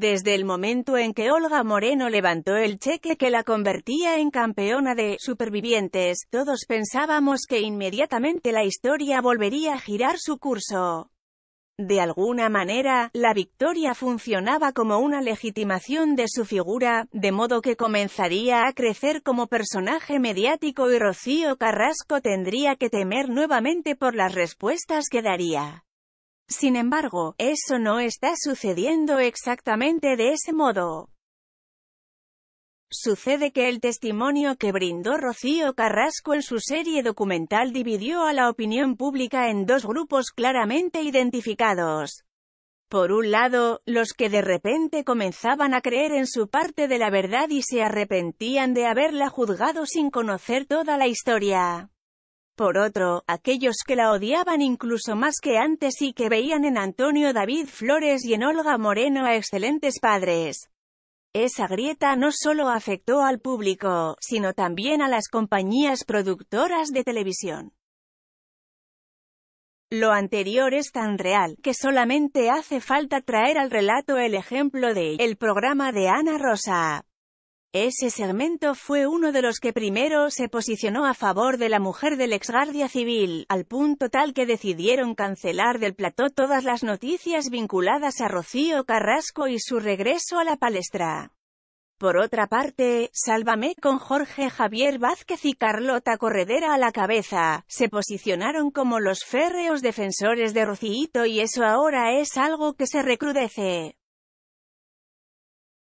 desde el momento en que Olga Moreno levantó el cheque que la convertía en campeona de «Supervivientes», todos pensábamos que inmediatamente la historia volvería a girar su curso. De alguna manera, la victoria funcionaba como una legitimación de su figura, de modo que comenzaría a crecer como personaje mediático y Rocío Carrasco tendría que temer nuevamente por las respuestas que daría. Sin embargo, eso no está sucediendo exactamente de ese modo. Sucede que el testimonio que brindó Rocío Carrasco en su serie documental dividió a la opinión pública en dos grupos claramente identificados. Por un lado, los que de repente comenzaban a creer en su parte de la verdad y se arrepentían de haberla juzgado sin conocer toda la historia. Por otro, aquellos que la odiaban incluso más que antes y que veían en Antonio David Flores y en Olga Moreno a excelentes padres. Esa grieta no solo afectó al público, sino también a las compañías productoras de televisión. Lo anterior es tan real, que solamente hace falta traer al relato el ejemplo de el programa de Ana Rosa, ese segmento fue uno de los que primero se posicionó a favor de la mujer del exguardia civil, al punto tal que decidieron cancelar del plató todas las noticias vinculadas a Rocío Carrasco y su regreso a la palestra. Por otra parte, Sálvame con Jorge Javier Vázquez y Carlota Corredera a la cabeza, se posicionaron como los férreos defensores de Rocío y eso ahora es algo que se recrudece.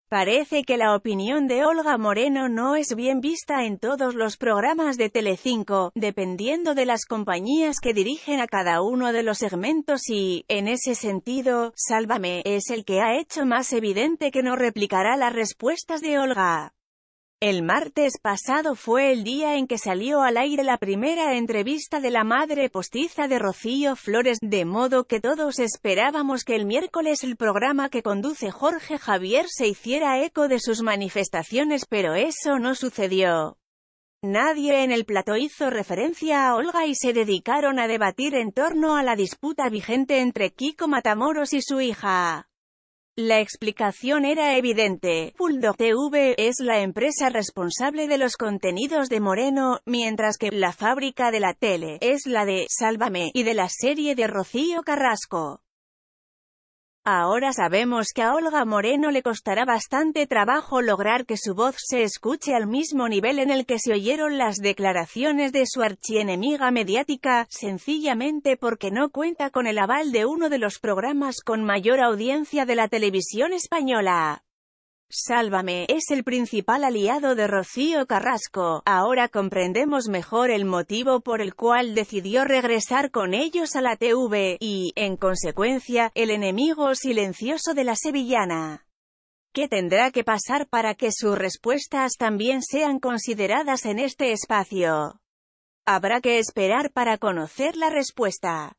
Parece que la opinión de Olga Moreno no es bien vista en todos los programas de Telecinco, dependiendo de las compañías que dirigen a cada uno de los segmentos y, en ese sentido, Sálvame, es el que ha hecho más evidente que no replicará las respuestas de Olga. El martes pasado fue el día en que salió al aire la primera entrevista de la madre postiza de Rocío Flores, de modo que todos esperábamos que el miércoles el programa que conduce Jorge Javier se hiciera eco de sus manifestaciones pero eso no sucedió. Nadie en el plato hizo referencia a Olga y se dedicaron a debatir en torno a la disputa vigente entre Kiko Matamoros y su hija. La explicación era evidente. Puldo TV es la empresa responsable de los contenidos de Moreno, mientras que la fábrica de la tele es la de Sálvame y de la serie de Rocío Carrasco. Ahora sabemos que a Olga Moreno le costará bastante trabajo lograr que su voz se escuche al mismo nivel en el que se oyeron las declaraciones de su archienemiga mediática, sencillamente porque no cuenta con el aval de uno de los programas con mayor audiencia de la televisión española. Sálvame es el principal aliado de Rocío Carrasco. Ahora comprendemos mejor el motivo por el cual decidió regresar con ellos a la TV, y, en consecuencia, el enemigo silencioso de la sevillana. ¿Qué tendrá que pasar para que sus respuestas también sean consideradas en este espacio? Habrá que esperar para conocer la respuesta.